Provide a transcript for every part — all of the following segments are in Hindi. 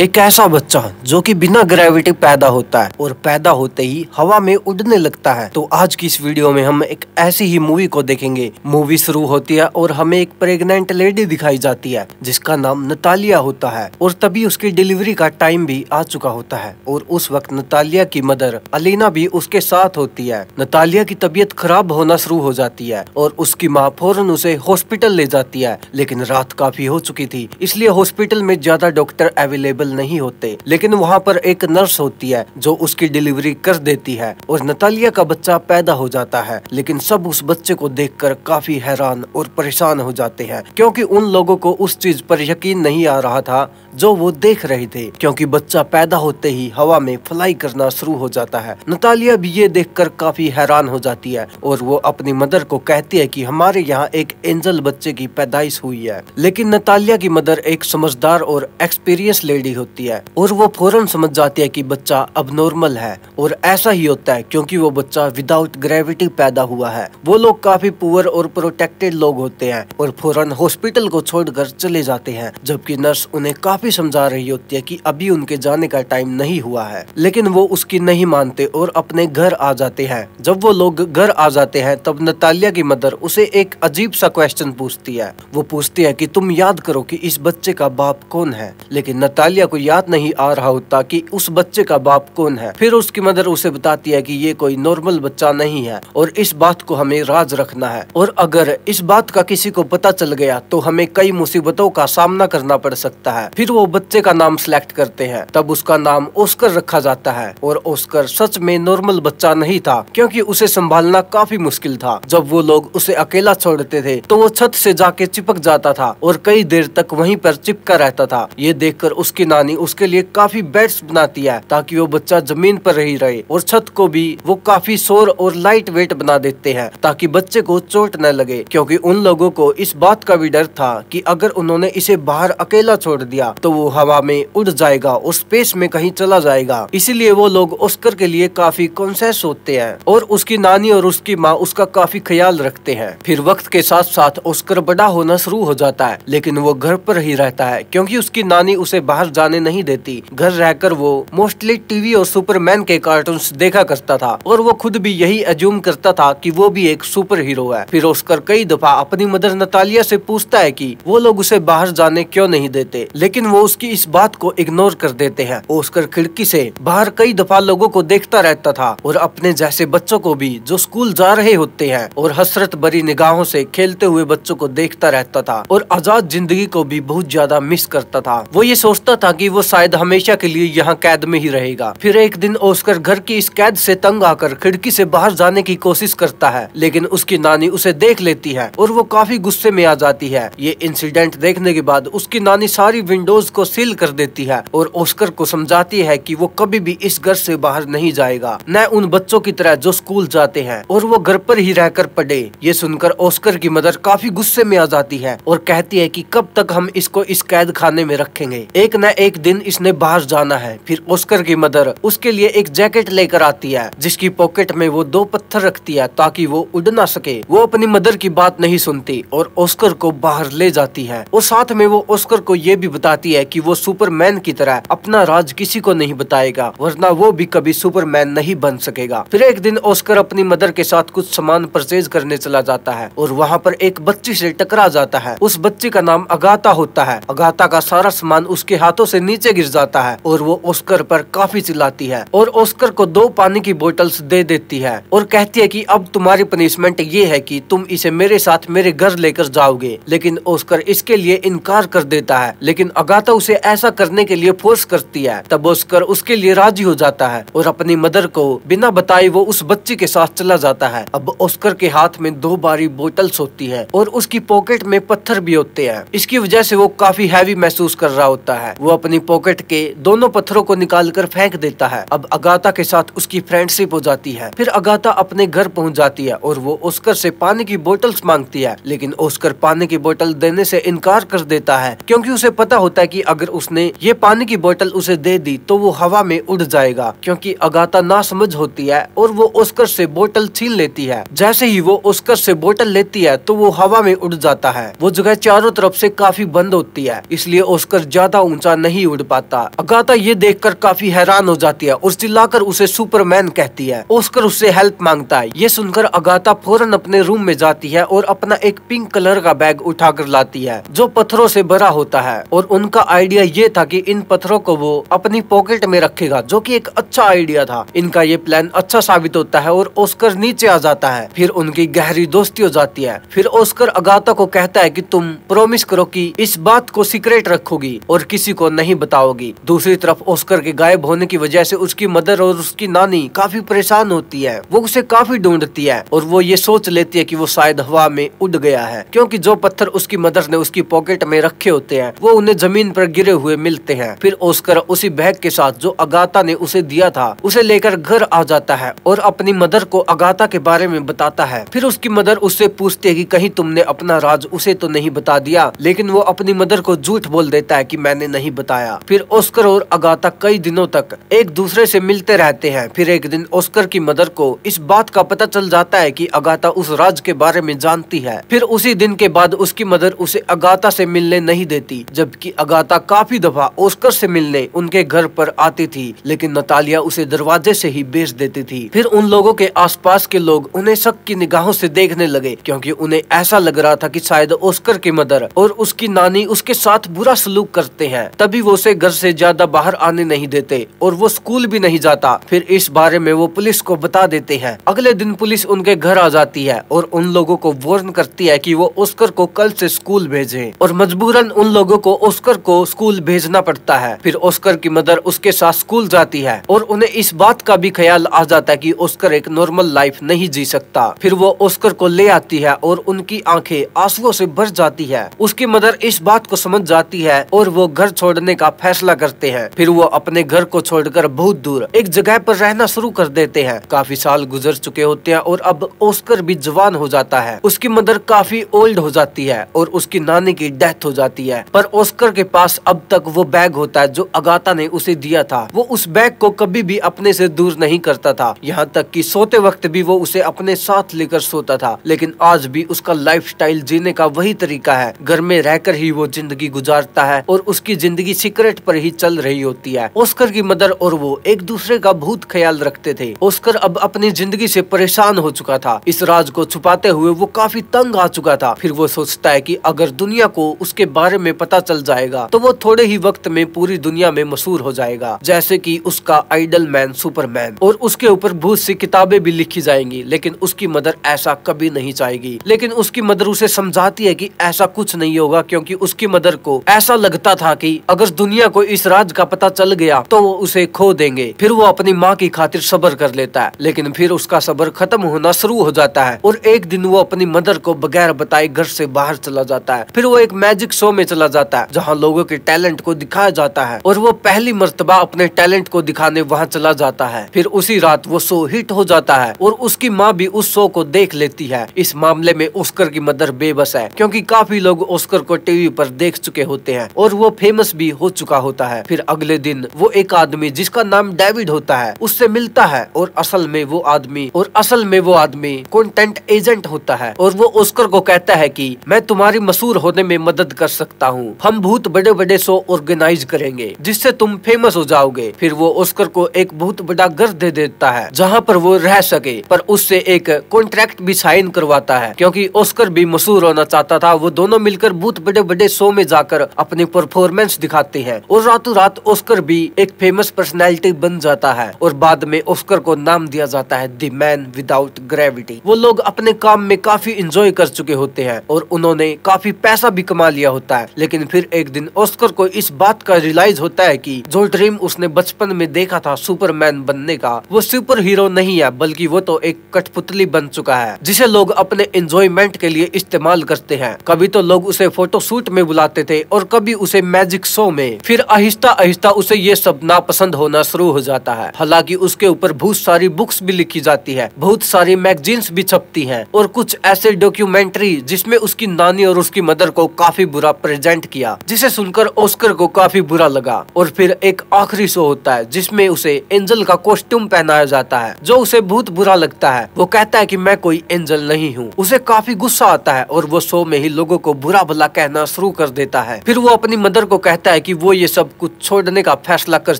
एक ऐसा बच्चा जो कि बिना ग्रेविटी पैदा होता है और पैदा होते ही हवा में उड़ने लगता है तो आज की इस वीडियो में हम एक ऐसी ही मूवी को देखेंगे मूवी शुरू होती है और हमें एक प्रेग्नेंट लेडी दिखाई जाती है जिसका नाम नतालिया होता है और तभी उसकी डिलीवरी का टाइम भी आ चुका होता है और उस वक्त नतालिया की मदर अलीना भी उसके साथ होती है नतालिया की तबीयत खराब होना शुरू हो जाती है और उसकी माँ फौरन उसे हॉस्पिटल ले जाती है लेकिन रात काफी हो चुकी थी इसलिए हॉस्पिटल में ज्यादा डॉक्टर अवेलेबल अवेलेबल नहीं होते लेकिन वहाँ पर एक नर्स होती है जो उसकी डिलीवरी कर देती है और नतालिया का बच्चा पैदा हो जाता है लेकिन सब उस बच्चे को कर काफी हैरान और परेशान हो जाते हैं क्योंकि उन लोगों को उस चीज पर यकीन नहीं आ रहा था जो वो देख रहे थे क्योंकि बच्चा पैदा होते ही हवा में फ्लाई करना शुरू हो जाता है नतालिया भी ये देखकर काफी हैरान हो जाती है और वो अपनी मदर को कहती है कि हमारे यहाँ एक एंजल बच्चे की पैदाइश हुई है लेकिन नतालिया की मदर एक समझदार और एक्सपीरियंस लेडी होती है और वो फौरन समझ जाती है कि बच्चा अब नॉर्मल है और ऐसा ही होता है क्योंकि वो बच्चा विदाउट ग्रेविटी पैदा हुआ है वो लोग काफी पुअर और प्रोटेक्टेड लोग होते हैं और फौरन हॉस्पिटल को छोड़कर चले जाते हैं जबकि नर्स उन्हें काफी समझा रही होती है कि अभी उनके जाने का टाइम नहीं हुआ है लेकिन वो उसकी नहीं मानते और अपने घर आ जाते हैं जब वो लोग घर आ जाते हैं तब नतालिया की मदर उसे एक अजीब सा क्वेश्चन पूछती है वो पूछती है कि तुम याद करो कि इस बच्चे का बाप कौन है लेकिन नतालिया को याद नहीं आ रहा होता कि उस बच्चे का बाप कौन है फिर उसकी मदर उसे बताती है कि ये कोई नॉर्मल बच्चा नहीं है और इस बात को हमें राज रखना है और अगर इस बात का किसी को पता चल गया तो हमें कई मुसीबतों का सामना करना पड़ सकता है फिर वो बच्चे का नाम सिलेक्ट करते हैं तब उसका नाम ओस्कर रखा जाता है और ओस्कर सच में नॉर्मल बच्चा नहीं था क्योंकि उसे संभालना काफी मुश्किल था जब वो लोग उसे अकेला छोड़ते थे तो वो छत से जाके चिपक जाता था और कई देर तक वहीं पर चिपका रहता था ये देखकर उसकी नानी उसके लिए काफी बेड्स बनाती है ताकि वो बच्चा जमीन पर रही रहे और छत को भी वो काफी शोर और लाइट वेट बना देते हैं ताकि बच्चे को चोट न लगे क्योंकि उन लोगों को इस बात का भी डर था कि अगर उन्होंने इसे बाहर अकेला छोड़ दिया तो वो हवा में उड़ जाएगा और स्पेस में कहीं चला जाएगा इसीलिए वो लोग ऑस्कर के लिए काफी कॉन्सेस होते हैं और उसकी नानी और उसकी माँ उसका काफी ख्याल रखते हैं फिर वक्त के साथ साथ ऑस्कर बड़ा होना शुरू हो जाता है लेकिन वो घर पर ही रहता है क्योंकि उसकी नानी उसे बाहर जाने नहीं देती घर रहकर वो मोस्टली टीवी और सुपरमैन के कार्टून देखा करता था और वो खुद भी यही एज्यूम करता था कि वो भी एक सुपर हीरो है फिर ओस्कर कई दफा अपनी मदर नतालिया से पूछता है कि वो लोग उसे बाहर जाने क्यों नहीं देते लेकिन वो उसकी इस बात को इग्नोर कर देते हैं ओस्कर खिड़की से बाहर कई दफा लोगो को देखता रहता था और अपने जैसे बच्चों को भी जो स्कूल जा रहे होते हैं और हसरत भरी निगाहों से खेलते हुए बच्चों को देखता रहता था और आजाद जिंदगी को भी बहुत ज्यादा मिस करता था वो ये सोचता था ताकि वो शायद हमेशा के लिए यहाँ कैद में ही रहेगा फिर एक दिन ओस्कर घर की इस कैद से तंग आकर खिड़की से बाहर जाने की कोशिश करता है लेकिन उसकी नानी उसे देख लेती है और वो काफी गुस्से में आ जाती है ये इंसिडेंट देखने के बाद उसकी नानी सारी विंडोज को सील कर देती है और ओस्कर को समझाती है की वो कभी भी इस घर से बाहर नहीं जाएगा न उन बच्चों की तरह जो स्कूल जाते हैं और वो घर पर ही रहकर पढ़े ये सुनकर ओस्कर की मदर काफी गुस्से में आ जाती है और कहती है कि कब तक हम इसको इस कैद खाने में रखेंगे एक न एक दिन इसने बाहर जाना है फिर ओस्कर की मदर उसके लिए एक जैकेट लेकर आती है जिसकी पॉकेट में वो दो पत्थर रखती है ताकि वो उड़ ना सके वो अपनी मदर की बात नहीं सुनती और ओस्कर को बाहर ले जाती है और साथ में वो ओस्कर को ये भी बताती है की वो सुपरमैन की तरह अपना राज किसी को नहीं बताएगा वरना वो भी कभी सुपरमैन नहीं बन सकेगा फिर एक दिन ओस्कर अपनी मदर के साथ कुछ सामान परचेज करने चला जाता है और वहाँ पर एक बच्ची से टकरा जाता है उस बच्ची का नाम अगाता होता है अगाता का सारा सामान उसके हाथों से नीचे गिर जाता है और वो ऑस्कर पर काफी चिल्लाती है और ऑस्कर को दो पानी की बोतल दे देती है और कहती है कि अब तुम्हारी पनिशमेंट ये है कि तुम इसे मेरे साथ मेरे घर लेकर जाओगे लेकिन ऑस्कर इसके लिए इनकार कर देता है लेकिन अगाता उसे ऐसा करने के लिए फोर्स करती है तब ऑस्कर उसके लिए राजी हो जाता है और अपनी मदर को बिना बताए वो उस बच्ची के साथ चला जाता है अब ऑस्कर के हाथ में दो बारी बोटल्स होती है और उसकी पॉकेट में पत्थर भी होते हैं इसकी वजह से वो काफी हैवी महसूस कर रहा होता है वो अपनी पॉकेट के दोनों पत्थरों को निकाल कर फेंक देता है अब अगाता के साथ उसकी फ्रेंडशिप हो जाती है फिर अगाता अपने घर पहुंच जाती है और वो ओस्कर से पानी की बोटल्स मांगती है लेकिन ओस्कर पानी की बोतल देने से इनकार कर देता है क्योंकि उसे पता होता है कि अगर उसने ये पानी की बोतल उसे दे दी तो वो हवा में उड़ जाएगा क्योंकि अगाता ना समझ होती है और वो ओस्कर से बोतल छीन लेती है जैसे ही वो ओस्कर से बोतल लेती है तो वो हवा में उड़ जाता है वो जगह चारों तरफ से काफी बंद होती है इसलिए ओस्कर ज्यादा ऊंचा नहीं नहीं उड़ पाता अगाता ये देखकर काफी हैरान हो जाती है और चिल्लाकर उसे सुपरमैन कहती है ओस्कर उससे हेल्प मांगता है ये सुनकर अगाता फौरन अपने रूम में जाती है और अपना एक पिंक कलर का बैग उठाकर लाती है जो पत्थरों से भरा होता है और उनका आइडिया ये था कि इन पत्थरों को वो अपनी पॉकेट में रखेगा जो कि एक अच्छा आइडिया था इनका ये प्लान अच्छा साबित होता है और ओस्कर नीचे आ जाता है फिर उनकी गहरी दोस्ती हो जाती है फिर ओस्कर अगाता को कहता है कि तुम प्रोमिस करो कि इस बात को सीक्रेट रखोगी और किसी को नहीं बताओगी दूसरी तरफ ओस्कर के गायब होने की वजह से उसकी मदर और उसकी नानी काफी परेशान होती है वो उसे काफी ढूंढती है और वो ये सोच लेती है कि वो शायद हवा में उड़ गया है क्योंकि जो पत्थर उसकी मदर ने उसकी पॉकेट में रखे होते हैं वो उन्हें जमीन पर गिरे हुए मिलते हैं फिर ओस्कर उसी बैग के साथ जो अगाता ने उसे दिया था उसे लेकर घर आ जाता है और अपनी मदर को अगाता के बारे में बताता है फिर उसकी मदर उससे पूछती है की कहीं तुमने अपना राज उसे तो नहीं बता दिया लेकिन वो अपनी मदर को झूठ बोल देता है की मैंने नहीं बताया फिर ऑस्कर और अगाता कई दिनों तक एक दूसरे से मिलते रहते हैं फिर एक दिन ऑस्कर की मदर को इस बात का पता चल जाता है कि अगाता उस राज के बारे में जानती है फिर उसी दिन के बाद उसकी मदर उसे अगाता से मिलने नहीं देती जबकि अगाता काफी दफा ऑस्कर से मिलने उनके घर पर आती थी लेकिन नतालिया उसे दरवाजे से ही बेच देती थी फिर उन लोगों के आसपास के लोग उन्हें शक की निगाहों से देखने लगे क्योंकि उन्हें ऐसा लग रहा था कि शायद ओस्कर की मदर और उसकी नानी उसके साथ बुरा सलूक करते हैं तब कभी वो उसे घर से ज्यादा बाहर आने नहीं देते और वो स्कूल भी नहीं जाता फिर इस बारे में वो पुलिस को बता देते हैं अगले दिन पुलिस उनके घर आ जाती है और उन लोगों को वार्न करती है कि वो ऑस्कर को कल से स्कूल भेजे और मजबूरन उन लोगों को ऑस्कर को स्कूल भेजना पड़ता है फिर ऑस्कर की मदर उसके साथ स्कूल जाती है और उन्हें इस बात का भी ख्याल आ जाता है की ऑस्कर एक नॉर्मल लाइफ नहीं जी सकता फिर वो ऑस्कर को ले आती है और उनकी आँखें आंसुओं से भर जाती है उसकी मदर इस बात को समझ जाती है और वो घर छोड़ छोड़ने का फैसला करते हैं फिर वो अपने घर को छोड़कर बहुत दूर एक जगह पर रहना शुरू कर देते हैं काफी साल गुजर चुके होते हैं और अब ओस्कर भी जवान हो जाता है उसकी मदर काफी ओल्ड हो जाती है और उसकी नानी की डेथ हो जाती है पर ओस्कर के पास अब तक वो बैग होता है जो अगाता ने उसे दिया था वो उस बैग को कभी भी अपने से दूर नहीं करता था यहाँ तक कि सोते वक्त भी वो उसे अपने साथ लेकर सोता था लेकिन आज भी उसका लाइफ जीने का वही तरीका है घर में रहकर ही वो जिंदगी गुजारता है और उसकी जिंदगी जिंदगी सिगरेट पर ही चल रही होती है ओस्कर की मदर और वो एक दूसरे का भूत ख्याल रखते थे ओस्कर अब अपनी जिंदगी से परेशान हो चुका था इस राज को छुपाते हुए वो काफी तंग आ चुका था फिर वो सोचता है की अगर दुनिया को उसके बारे में पता चल जाएगा तो वो थोड़े ही वक्त में पूरी दुनिया में मशहूर हो जाएगा जैसे की उसका आइडल मैन सुपरमैन और उसके ऊपर बहुत सी किताबें भी लिखी जाएंगी लेकिन उसकी मदर ऐसा कभी नहीं चाहेगी लेकिन उसकी मदर उसे समझाती है कि ऐसा कुछ नहीं होगा क्योंकि उसकी मदर को ऐसा लगता था कि अगर दुनिया को इस राज का पता चल गया तो वो उसे खो देंगे फिर वो अपनी माँ की खातिर सबर कर लेता है लेकिन फिर उसका सबर खत्म होना शुरू हो जाता है और एक दिन वो अपनी मदर को बगैर बताए घर से बाहर चला जाता है फिर वो एक मैजिक शो में चला जाता है जहाँ लोगों के टैलेंट को दिखाया जाता है और वो पहली मरतबा अपने टैलेंट को दिखाने वहाँ चला जाता है फिर उसी रात वो शो हिट हो जाता है और उसकी माँ भी उस शो को देख लेती है इस मामले में ऑस्कर की मदर बेबस है क्योंकि काफी लोग ऑस्कर को टीवी पर देख चुके होते हैं और वो फेमस भी भी हो चुका होता है फिर अगले दिन वो एक आदमी जिसका नाम डेविड होता है उससे मिलता है और असल में वो आदमी और असल में वो आदमी कंटेंट एजेंट होता है और वो ओस्कर को कहता है कि मैं तुम्हारी मशहूर होने में मदद कर सकता हूँ हम बहुत बड़े बड़े शो ऑर्गेनाइज करेंगे जिससे तुम फेमस हो जाओगे फिर वो ओस्कर को एक बहुत बड़ा घर दे देता है जहाँ पर वो रह सके पर उससे एक कॉन्ट्रैक्ट भी साइन करवाता है क्योंकि ओस्कर भी मशहूर होना चाहता था वो दोनों मिलकर बहुत बड़े बड़े शो में जाकर अपनी परफॉर्मेंस दिखा खाती है और रातों रात ऑस्कर भी एक फेमस पर्सनैलिटी बन जाता है और बाद में ऑस्कर को नाम दिया जाता है दी मैन विदाउट ग्रेविटी वो लोग अपने काम में काफी इंजॉय कर चुके होते हैं और उन्होंने काफी पैसा भी कमा लिया होता है लेकिन फिर एक दिन ऑस्कर को इस बात का रियलाइज होता है कि जो ड्रीम उसने बचपन में देखा था सुपरमैन बनने का वो सुपर हीरो नहीं है बल्कि वो तो एक कठपुतली बन चुका है जिसे लोग अपने एंजॉयमेंट के लिए इस्तेमाल करते हैं कभी तो लोग उसे फोटो शूट में बुलाते थे और कभी उसे मैजिक शो दिनों में फिर आहिस्ता आहिस्ता उसे ये सब नापसंद होना शुरू हो जाता है हालांकि उसके ऊपर बहुत सारी बुक्स भी लिखी जाती है बहुत सारी मैगजीन्स भी छपती है और कुछ ऐसे डॉक्यूमेंट्री जिसमे उसकी नानी और उसकी मदर को काफी बुरा प्रेजेंट किया जिसे सुनकर ओस्कर को काफी बुरा लगा और फिर एक आखिरी शो होता है जिसमे उसे एंजल का कॉस्ट्यूम पहनाया जाता है जो उसे बहुत बुरा लगता है वो कहता है की मैं कोई एंजल नहीं हूँ उसे काफी गुस्सा आता है और वो शो में ही लोगो को बुरा भला कहना शुरू कर देता है फिर वो अपनी मदर को कहता कहता है कि वो ये सब कुछ छोड़ने का फैसला कर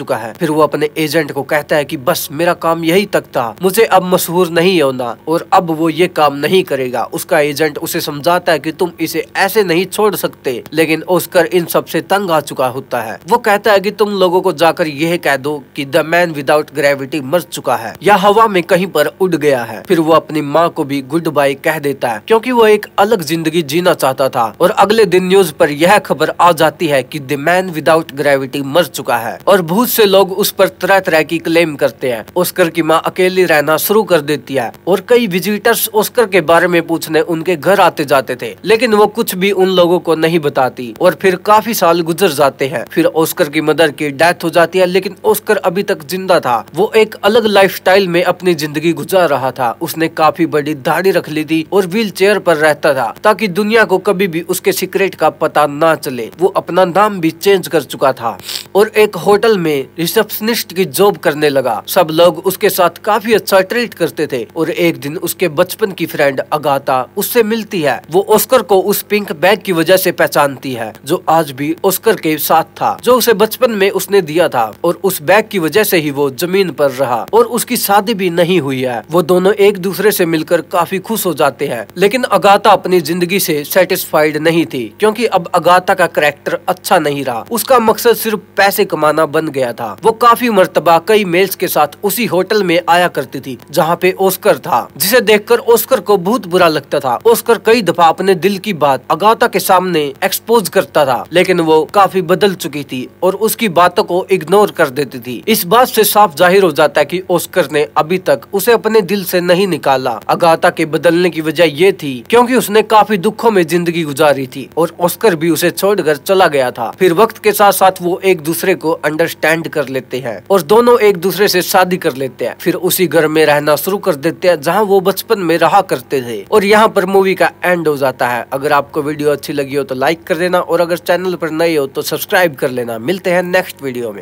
चुका है फिर वो अपने एजेंट को कहता है कि बस मेरा काम यही तक था मुझे अब मशहूर नहीं होना और अब वो ये काम नहीं करेगा उसका एजेंट उसे समझाता है कि तुम इसे ऐसे नहीं छोड़ सकते लेकिन ओस्कर इन सब से तंग आ चुका होता है वो कहता है कि तुम लोगों को जाकर यह कह दो कि द मैन विदाउट ग्रेविटी मर चुका है या हवा में कहीं पर उड़ गया है फिर वो अपनी माँ को भी गुड बाय कह देता है क्योंकि वो एक अलग जिंदगी जीना चाहता था और अगले दिन न्यूज पर यह खबर आ जाती है कि द मैन विदाउट ग्रेविटी मर चुका है और बहुत से लोग उस पर तरह तरह की क्लेम करते हैं ऑस्कर की माँ अकेली रहना शुरू कर देती है और कई विजिटर्स ऑस्कर के बारे में पूछने उनके घर आते जाते थे लेकिन वो कुछ भी उन लोगों को नहीं बताती और फिर काफी साल गुजर जाते हैं फिर ऑस्कर की मदर की डेथ हो जाती है लेकिन ऑस्कर अभी तक जिंदा था वो एक अलग लाइफ में अपनी जिंदगी गुजार रहा था उसने काफी बड़ी दाढ़ी रख ली थी और व्हील चेयर पर रहता था ताकि दुनिया को कभी भी उसके सीक्रेट का पता ना चले वो अपना नाम भी चेंज कर चुका था और एक होटल में रिसेप्शनिस्ट की जॉब करने लगा सब लोग उसके साथ काफी अच्छा ट्रीट करते थे और एक दिन उसके बचपन की फ्रेंड अगाता उससे मिलती है वो ऑस्कर को उस पिंक बैग की वजह से पहचानती है जो आज भी ऑस्कर के साथ था जो उसे बचपन में उसने दिया था और उस बैग की वजह से ही वो जमीन पर रहा और उसकी शादी भी नहीं हुई है वो दोनों एक दूसरे से मिलकर काफी खुश हो जाते हैं लेकिन अगाता अपनी जिंदगी से सेटिस्फाइड नहीं थी क्योंकि अब अगाता का करेक्टर अच्छा नहीं रहा उसका मकसद सिर्फ पैसे कमाना बन गया था वो काफी मरतबा कई मेल्स के साथ उसी होटल में आया करती थी जहाँ पे ओस्कर था जिसे कर ओस्कर को बहुत बुरा लगता था ओस्कर कई दफा अपने दिल की बात अगाता के सामने एक्सपोज करता था लेकिन वो काफी बदल चुकी थी और उसकी बातों को इग्नोर कर देती थी इस बात से साफ जाहिर हो जाता है कि ओस्कर ने अभी तक उसे अपने दिल से नहीं निकाला अगाता के बदलने की वजह ये थी क्योंकि उसने काफी दुखों में जिंदगी गुजारी थी और ओस्कर भी उसे छोड़कर चला गया था फिर वक्त के साथ साथ वो एक दूसरे को अंडरस्टैंड कर लेते हैं और दोनों एक दूसरे से शादी कर लेते हैं फिर उसी घर में रहना शुरू कर देते हैं जहाँ वो बचपन में रहा करते थे और यहाँ पर मूवी का एंड हो जाता है अगर आपको वीडियो अच्छी लगी हो तो लाइक कर देना और अगर चैनल पर नए हो तो सब्सक्राइब कर लेना मिलते हैं नेक्स्ट वीडियो में